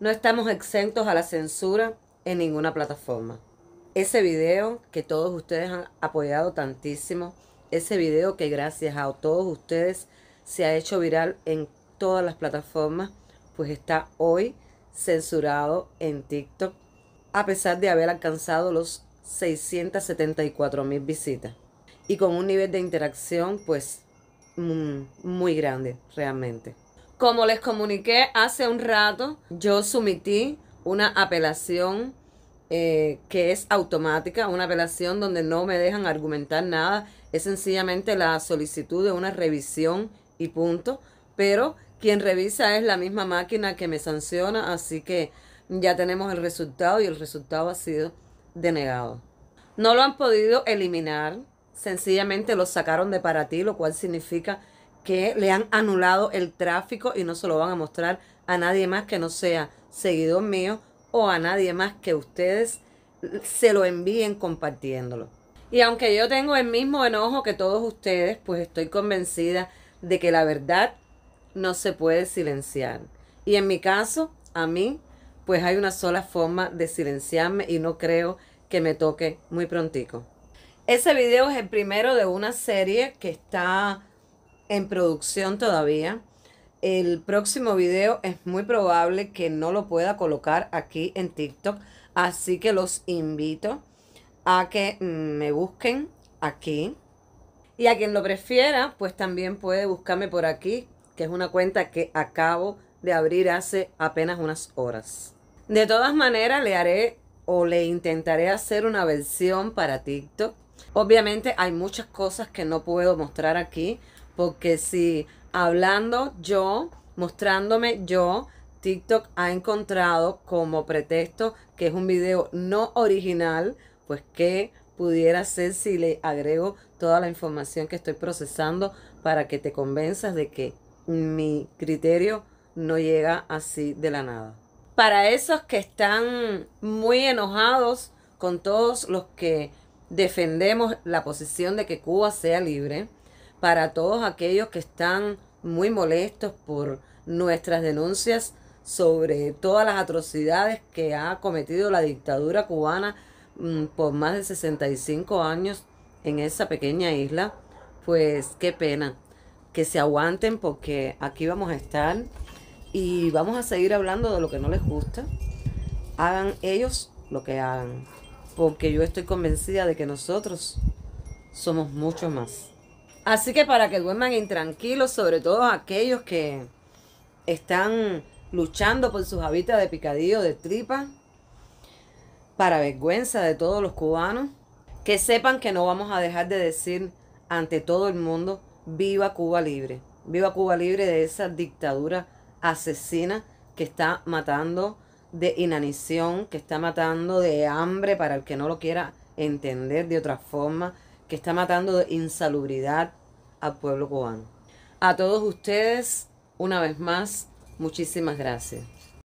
No estamos exentos a la censura en ninguna plataforma. Ese video que todos ustedes han apoyado tantísimo, ese video que gracias a todos ustedes se ha hecho viral en todas las plataformas, pues está hoy censurado en TikTok, a pesar de haber alcanzado los 674 mil visitas y con un nivel de interacción pues mm, muy grande realmente. Como les comuniqué hace un rato, yo sometí una apelación eh, que es automática, una apelación donde no me dejan argumentar nada, es sencillamente la solicitud de una revisión y punto, pero quien revisa es la misma máquina que me sanciona, así que ya tenemos el resultado y el resultado ha sido denegado. No lo han podido eliminar, sencillamente lo sacaron de para ti, lo cual significa que le han anulado el tráfico y no se lo van a mostrar a nadie más que no sea seguidor mío o a nadie más que ustedes se lo envíen compartiéndolo. Y aunque yo tengo el mismo enojo que todos ustedes, pues estoy convencida de que la verdad no se puede silenciar. Y en mi caso, a mí, pues hay una sola forma de silenciarme y no creo que me toque muy prontico. Ese video es el primero de una serie que está en producción todavía. El próximo video es muy probable que no lo pueda colocar aquí en TikTok. Así que los invito a que mm, me busquen aquí. Y a quien lo prefiera, pues también puede buscarme por aquí, que es una cuenta que acabo de abrir hace apenas unas horas. De todas maneras, le haré o le intentaré hacer una versión para TikTok. Obviamente hay muchas cosas que no puedo mostrar aquí porque si hablando yo, mostrándome yo, TikTok ha encontrado como pretexto que es un video no original, pues qué pudiera ser si le agrego toda la información que estoy procesando para que te convenzas de que mi criterio no llega así de la nada. Para esos que están muy enojados con todos los que defendemos la posición de que Cuba sea libre, para todos aquellos que están muy molestos por nuestras denuncias sobre todas las atrocidades que ha cometido la dictadura cubana mm, por más de 65 años en esa pequeña isla, pues qué pena que se aguanten porque aquí vamos a estar y vamos a seguir hablando de lo que no les gusta. Hagan ellos lo que hagan, porque yo estoy convencida de que nosotros somos mucho más. Así que para que duerman intranquilos, sobre todo aquellos que están luchando por sus hábitats de picadillo, de tripa, para vergüenza de todos los cubanos, que sepan que no vamos a dejar de decir ante todo el mundo, viva Cuba libre, viva Cuba libre de esa dictadura asesina que está matando de inanición, que está matando de hambre para el que no lo quiera entender de otra forma, que está matando de insalubridad al pueblo cubano. A todos ustedes, una vez más, muchísimas gracias.